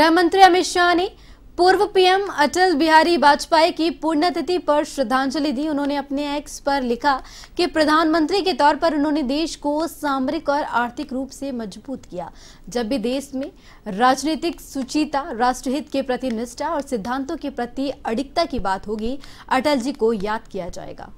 गृहमंत्री अमित शाह ने पूर्व पीएम अटल बिहारी वाजपेयी की पुण्यतिथि पर श्रद्धांजलि दी उन्होंने अपने एक्स पर लिखा कि प्रधानमंत्री के तौर पर उन्होंने देश को सामरिक और आर्थिक रूप से मजबूत किया जब भी देश में राजनीतिक सुचिता राष्ट्रहित के प्रति निष्ठा और सिद्धांतों के प्रति अडिकता की बात होगी अटल जी को याद किया जाएगा